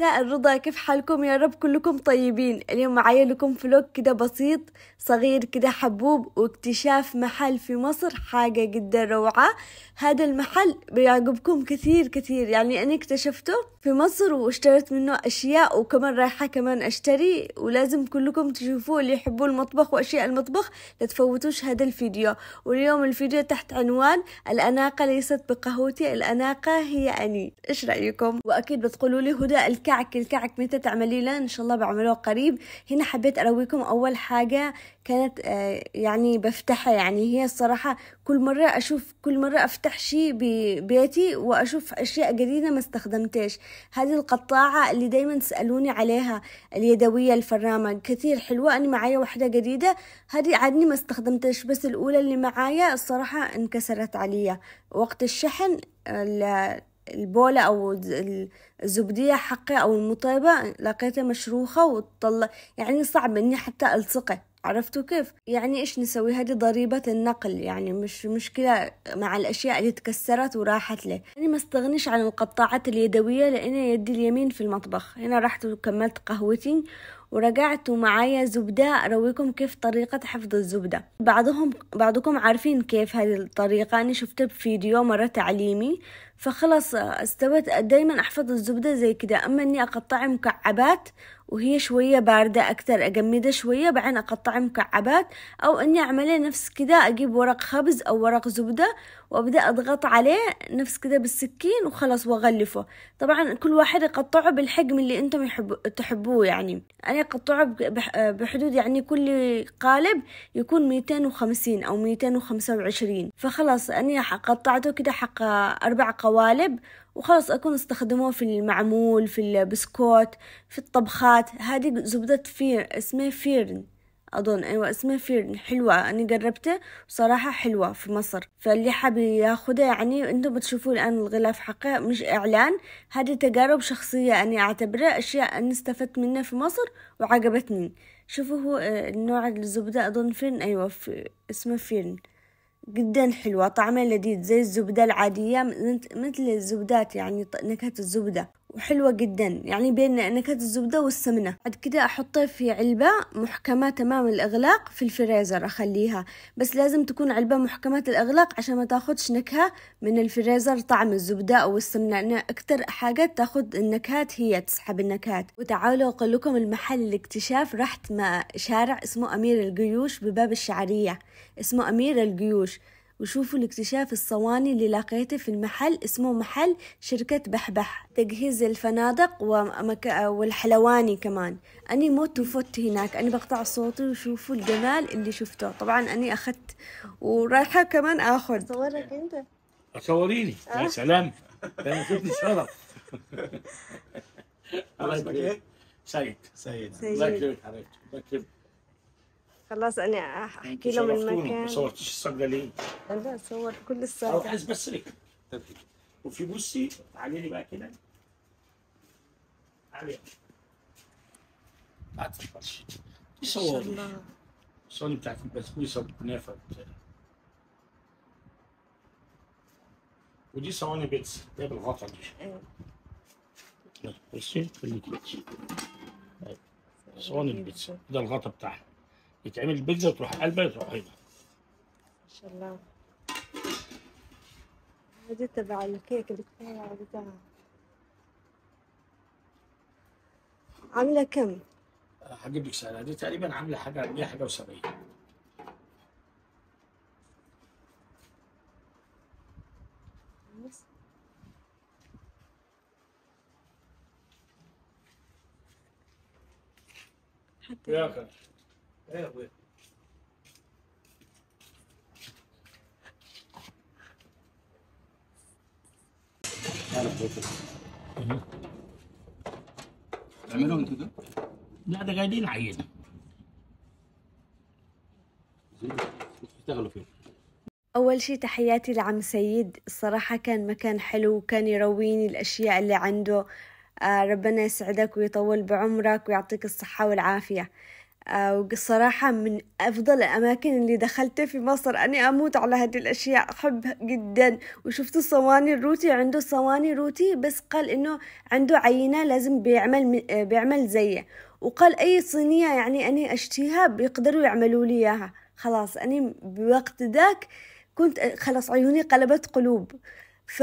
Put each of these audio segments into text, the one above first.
مساء الرضا كيف حالكم يا رب كلكم طيبين اليوم معايا لكم فلوق كده بسيط صغير كده حبوب واكتشاف محل في مصر حاجة جدا روعة هذا المحل بيعجبكم كثير كثير يعني أنا اكتشفته في مصر واشتريت منه أشياء وكمان رايحة كمان أشتري ولازم كلكم تشوفوه اللي يحبوا المطبخ وأشياء المطبخ لا تفوتوش هذا الفيديو واليوم الفيديو تحت عنوان الأناقة ليست بقهوتي الأناقة هي أني إيش رأيكم؟ وأكيد بتقولوا لي هدى الك الكعك الكعك متى تعمليه ان شاء الله بعملوه قريب هنا حبيت ارويكم اول حاجة كانت آه، يعني بفتحها يعني هي الصراحة كل مرة اشوف كل مرة افتح شي ببيتي واشوف اشياء جديدة ما استخدمتهاش هذه القطاعة اللي دايما تسألوني عليها اليدوية الفرامة كثير حلوة انا معايا واحدة جديدة هذه عادني ما استخدمتهاش بس الاولى اللي معايا الصراحة انكسرت عليا وقت الشحن البولة أو الزبدية حقي أو المطيبة لقيتها مشروخة وطلع يعني صعب إني حتى ألصقه عرفتوا كيف؟ يعني إيش نسوي هذه ضريبة النقل يعني مش مشكلة مع الأشياء اللي تكسرت وراحت له أنا ما استغنيش عن القطاعات اليدوية لأن يدي اليمين في المطبخ هنا رحت وكملت قهوتي ورجعت ومعايا زبدة أرويكم كيف طريقة حفظ الزبدة بعضهم بعضكم عارفين كيف هذه الطريقة أنا شفتها بفيديو مرة تعليمي فخلاص استويت دايما احفظ الزبدة زي كده اما اني اقطعها مكعبات وهي شوية باردة اكتر اجمدها شوية بعدين اقطعها مكعبات او اني اعملها نفس كده اجيب ورق خبز او ورق زبدة وابدأ اضغط عليه نفس كده بالسكين وخلاص واغلفه طبعا كل واحد يقطعه بالحجم اللي انتم تحبوه يعني انا اقطعه بحدود يعني كل قالب يكون ميتين وخمسين او ميتين وخمسة وعشرين فخلاص اني قطعته كده حق اربع قوالب قوالب وخلاص أكون استخدموه في المعمول في البسكوت في الطبخات هذه زبدة فير اسمه فيرن أظن أيوة اسمه فيرن حلوة أنا جربته وصراحة حلوة في مصر فاللي حاب ياخده يعني أنتم بتشوفوا الآن الغلاف حقه مش إعلان هذه تجارب شخصية أنا أعتبره أشياء أنا استفدت منها في مصر وعجبتني شوفوا هو النوع آه، الزبدة أظن فيرن أيوة في اسمه فيرن جدا حلوة طعمها لذيذ زي الزبدة العادية مثل الزبدات يعني نكهة الزبدة وحلوة جدا يعني بين نكهة الزبدة والسمنة بعد كده أحطها في علبة محكمة تمام الإغلاق في الفريزر أخليها بس لازم تكون علبة محكمة الإغلاق عشان ما تاخدش نكهة من الفريزر طعم الزبدة أو السمنة أنا أكتر حاجة تاخد النكهات هي تسحب النكهات وتعالوا أقول لكم المحل الاكتشاف رحت مع شارع اسمه أمير الجيوش بباب الشعرية اسمه أمير الجيوش وشوفوا الاكتشاف الصواني اللي لقيته في المحل اسمه محل شركة بحبح تجهيز الفنادق ومك... والحلواني كمان أني مت وفت هناك أني بقطع صوتي وشوفوا الجمال اللي شفته طبعا أني أخذت ورايحة كمان آخذ صورك أنت صوريني آه. يا سلام أنا شفت شرف الله يبارك سيد سيد الله يكرمك حبيبتي خلاص انا احكي لهم المكان ما صورتيش الصاج ليه؟ لا صورت كل الصاج صورت عايز بس لك وفي بصي تعالي لي بقى كده تعالي ما تفكرش دي صواني الصواني بتاعت البسبوسه والكنافه ودي صواني بيتزا اللي هي بالغطا دي إيه. بصي خليكي بيتزا أيوة. صواني البيتزا ده الغطا بتاعها يتعمل البيتزا وتروح قلبه وتروح هنا ما شاء الله هذه تبع الكيك اللي كنت بتاعها عاملة كم؟ هجيب لك سعرها دي تقريبا عاملة حاجة 100 حاجة و70 يا كرم تعملوا انتوا ده؟ لا ده قاعدين عينه اشتغلوا فيه أول شي تحياتي لعم سيد الصراحة كان مكان حلو وكان يرويني الأشياء اللي عنده آه ربنا يسعدك ويطول بعمرك ويعطيك الصحة والعافية آه، وصراحة من أفضل الأماكن اللي دخلتها في مصر أني أموت على هذه الأشياء أحبها جدا وشفت الصواني الروتي عنده صواني روتي بس قال إنه عنده عينة لازم بيعمل آه، بيعمل زيه وقال أي صينية يعني أني أشتيها بيقدروا يعملوا لي إياها خلاص أني بوقت ذاك كنت آه، خلاص عيوني قلبت قلوب ف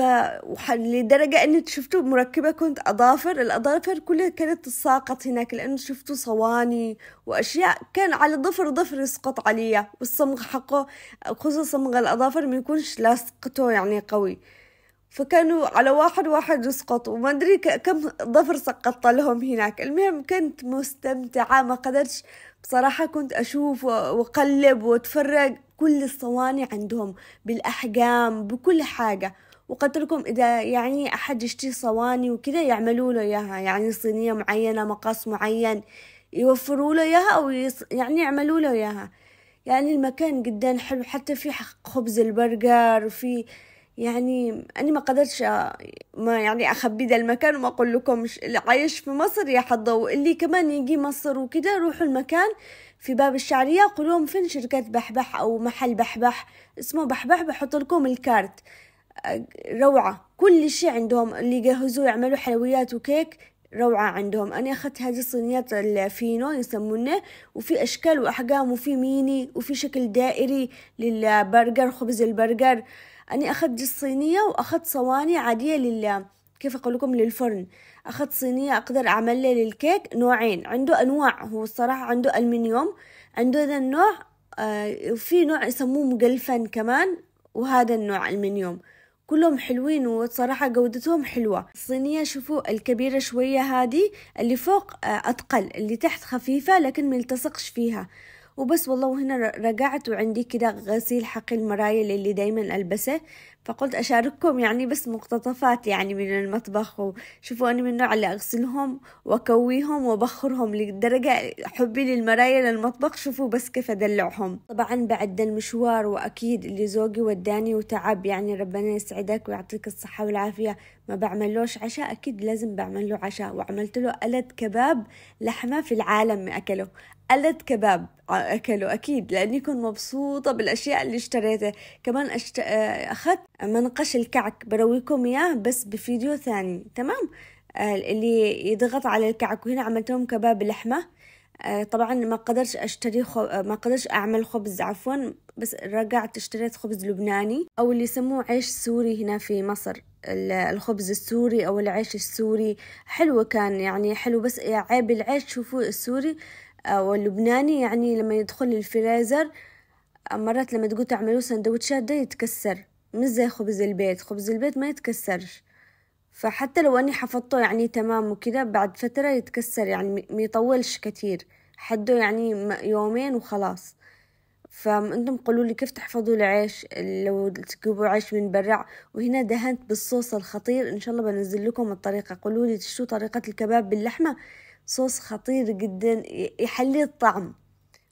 لدرجة إني شفته مركبة كنت أظافر الأظافر كلها كانت تتساقط هناك لأنه شفتوا صواني وأشياء كان على ظفر ظفر يسقط عليا والصمغ حقه خصوصا صمغ الأظافر ما يكونش لاصقته يعني قوي فكانوا على واحد واحد يسقط وما أدري كم ظفر سقطت لهم هناك المهم كنت مستمتعة ما قدرتش بصراحة كنت أشوف وأقلب وأتفرج كل الصواني عندهم بالأحجام بكل حاجة وقلت لكم إذا يعني أحد يشتري صواني وكذا يعملوا له إياها يعني صينية معينة مقاس معين يوفروا له إياها أو يص... يعني يعملوا له إياها يعني المكان جدا حلو حتى في خبز البرجر وفي يعني أنا ما قدرتش ما يعني أخبي ذا المكان وما أقول لكم اللي عايش في مصر يا حظه واللي كمان يجي مصر وكذا روحوا المكان في باب الشعرية قولوا لهم فين شركة بحبح أو محل بحبح اسمه بحبح بحط لكم الكارت روعة كل شيء عندهم اللي يجهزوه يعملوا حلويات وكيك روعة عندهم أنا أخذت هذه الصينيات الفينو يسمونه وفي أشكال وأحجام وفي ميني وفي شكل دائري للبرجر خبز البرجر أنا أخذت الصينية وأخذت صواني عادية لل كيف أقول لكم للفرن أخذت صينية أقدر أعمل لي للكيك نوعين عنده أنواع هو الصراحة عنده ألمنيوم عنده هذا النوع آه، وفي نوع يسموه مقلفن كمان وهذا النوع ألمنيوم كلهم حلوين وصراحة جودتهم حلوة الصينية شوفوا الكبيرة شوية هذه اللي فوق أثقل آه، اللي تحت خفيفة لكن ملتصقش فيها وبس والله وهنا رجعت وعندي كده غسيل حقي المرايل اللي دايما ألبسه فقلت أشارككم يعني بس مقتطفات يعني من المطبخ وشوفوا أنا من النوع اللي أغسلهم وأكويهم وبخرهم لدرجة حبي للمرايل المطبخ شوفوا بس كيف أدلعهم طبعا بعد المشوار وأكيد اللي زوجي وداني وتعب يعني ربنا يسعدك ويعطيك الصحة والعافية ما بعملوش عشاء أكيد لازم بعمل له عشاء وعملت له ألد كباب لحمة في العالم أكله قلت كباب آه، أكله أكيد لأني كنت مبسوطة بالأشياء اللي اشتريتها كمان أشت... آه، أخذت منقش الكعك برويكم إياه بس بفيديو ثاني تمام آه، اللي يضغط على الكعك وهنا عملتهم كباب لحمة طبعا ما قدرش أشتري خو... ما قدرش أعمل خبز عفوا بس رجعت اشتريت خبز لبناني أو اللي يسموه عيش سوري هنا في مصر الخبز السوري أو العيش السوري حلو كان يعني حلو بس عيب العيش شوفوا السوري واللبناني يعني لما يدخل الفريزر مرات لما تقول تعملوا سندوتشات ده يتكسر مش زي خبز البيت خبز البيت ما يتكسرش فحتى لو أني حفظته يعني تمام وكده بعد فترة يتكسر يعني ما يطولش كتير حده يعني يومين وخلاص فانتم قولوا لي كيف تحفظوا العيش لو تجيبوا عيش من برع وهنا دهنت بالصوص الخطير ان شاء الله بنزل لكم الطريقه قولوا لي شو طريقه الكباب باللحمه صوص خطير جدا يحلي الطعم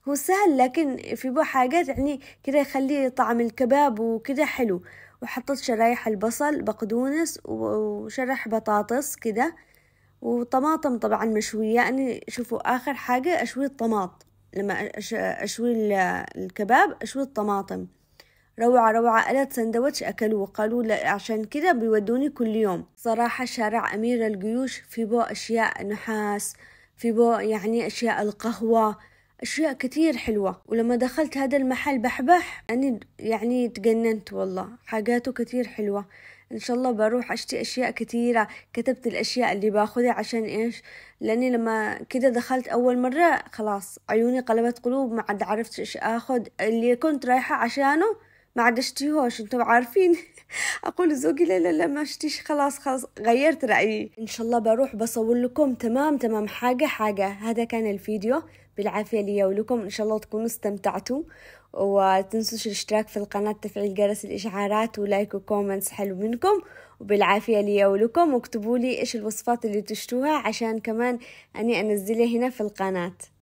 هو سهل لكن في بعض حاجات يعني كده يخليه طعم الكباب وكده حلو وحطيت شرايح البصل بقدونس وشرح بطاطس كده وطماطم طبعا مشوية يعني شوفوا آخر حاجة أشوي الطماط لما أشوي الكباب أشوي الطماطم روعة روعة قالت سندوتش أكلوه وقالوا لا عشان كده بيودوني كل يوم صراحة شارع أمير الجيوش في بو أشياء نحاس في بو يعني أشياء القهوة أشياء كتير حلوة ولما دخلت هذا المحل بحبح أنا يعني تجننت والله حاجاته كتير حلوة إن شاء الله بروح أشتري أشياء كتيرة كتبت الأشياء اللي باخذها عشان إيش لأني لما كده دخلت أول مرة خلاص عيوني قلبت قلوب ما عاد عرفت إيش آخذ اللي كنت رايحة عشانه ما عاد اشتيهوش انتم عارفين اقول لزوجي لا لا لا ما اشتيش خلاص خلاص غيرت رايي ان شاء الله بروح بصور لكم تمام تمام حاجه حاجه هذا كان الفيديو بالعافيه لي ولكم ان شاء الله تكونوا استمتعتوا وتنسوش الاشتراك في القناه تفعيل جرس الاشعارات ولايك وكومنتس حلو منكم وبالعافيه لي ولكم واكتبوا لي ايش الوصفات اللي تشتوها عشان كمان اني انزلها هنا في القناه